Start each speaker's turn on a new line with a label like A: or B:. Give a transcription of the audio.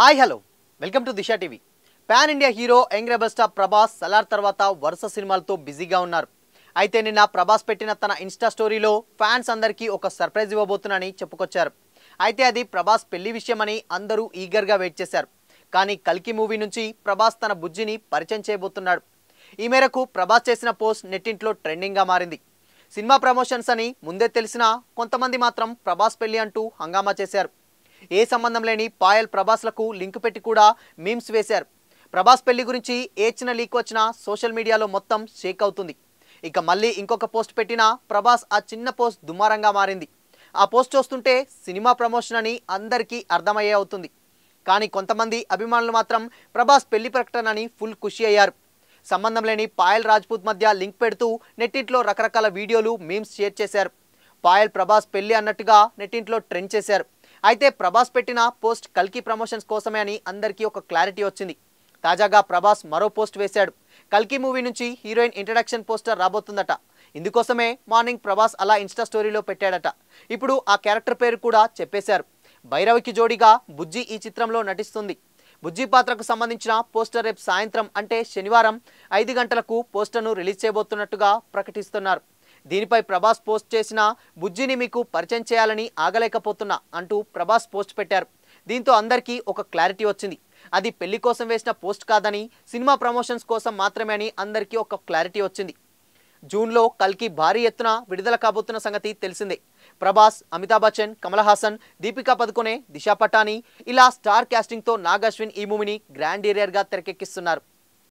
A: hi hello welcome to Disha TV pan India hero young rebel star Prabhas Salaar తర్వాత వరుస సినిమాలతో బిజీగా ఉన్నారు అయితే నిన్న ప్రభాస్ పెట్టిన తన ఇన్స్టా స్టోరీలో ఫ్యాన్స్ అందరికీ ఒక సర్ప్రైజ్ ఇవ్వబోతున్నానని చెప్పుకొచ్చారు అయితే అది ప్రభాస్ పెళ్లి విషయమని అందరూ ఈగర్గా వెయిట్ చేశారు కానీ కల్కి మూవీ నుంచి ప్రభాస్ తన బుజ్జిని పరిచయం చేయబోతున్నాడు ఈ మేరకు ప్రభాస్ చేసిన పోస్ట్ నెట్టింట్లో ట్రెండింగ్గా మారింది సినిమా ప్రమోషన్స్ అని ముందే తెలిసినా కొంతమంది మాత్రం ప్రభాస్ పెళ్లి అంటూ హంగామా చేశారు ఏ సంబంధం లేని పాయల్ ప్రభాస్లకు లింక్ పెట్టి కూడా మీమ్స్ వేశారు ప్రభాస్ పెళ్లి గురించి ఏ చిన్న లీక్ వచ్చినా సోషల్ మీడియాలో మొత్తం షేక్ అవుతుంది ఇక మళ్ళీ ఇంకొక పోస్ట్ పెట్టినా ప్రభాస్ ఆ చిన్న పోస్ట్ దుమారంగా మారింది ఆ పోస్ట్ చూస్తుంటే సినిమా ప్రమోషన్ అని అందరికీ అర్థమయ్యే అవుతుంది కానీ కొంతమంది అభిమానులు మాత్రం ప్రభాస్ పెళ్లి ప్రకటన అని ఫుల్ ఖుషి అయ్యారు సంబంధం లేని పాయల్ రాజ్పూత్ మధ్య లింక్ పెడుతూ నెట్టింట్లో రకరకాల వీడియోలు మీమ్స్ షేర్ చేశారు పాయల్ ప్రభాస్ పెళ్లి అన్నట్టుగా నెట్టింట్లో ట్రెండ్ చేశారు అయితే ప్రభాస్ పెట్టిన పోస్ట్ కల్కి ప్రమోషన్స్ కోసమే అని అందరికీ ఒక క్లారిటీ వచ్చింది తాజాగా ప్రభాస్ మరో పోస్ట్ వేశాడు కల్కి మూవీ నుంచి హీరోయిన్ ఇంట్రడక్షన్ పోస్టర్ రాబోతుందట ఇందుకోసమే మార్నింగ్ ప్రభాస్ అలా ఇన్స్టా స్టోరీలో పెట్టాడట ఇప్పుడు ఆ క్యారెక్టర్ పేరు కూడా చెప్పేశారు భైరవికి జోడిగా బుజ్జి ఈ చిత్రంలో నటిస్తుంది బుజ్జి పాత్రకు సంబంధించిన పోస్టర్ రేపు సాయంత్రం అంటే శనివారం ఐదు గంటలకు పోస్టర్ను రిలీజ్ చేయబోతున్నట్టుగా ప్రకటిస్తున్నారు దీనిపై ప్రభాస్ పోస్ట్ చేసిన బుజ్జిని మీకు పరిచయం చేయాలని ఆగలేకపోతున్నా అంటూ ప్రభాస్ పోస్ట్ పెట్టారు దీంతో అందరికీ ఒక క్లారిటీ వచ్చింది అది పెళ్లి కోసం వేసిన పోస్ట్ కాదని సినిమా ప్రమోషన్స్ కోసం మాత్రమే అని అందరికీ ఒక క్లారిటీ వచ్చింది జూన్లో కల్కి భారీ ఎత్తున విడుదల కాబోతున్న సంగతి తెలిసిందే ప్రభాస్ అమితాబ్ బచ్చన్ కమల్ హాసన్ దీపికా పదుకొనే దిశా పటాని ఇలా స్టార్ క్యాస్టింగ్తో నాగ్ అశ్విన్ ఈ మూవీని గ్రాండ్ ఏరియర్గా తెరకెక్కిస్తున్నారు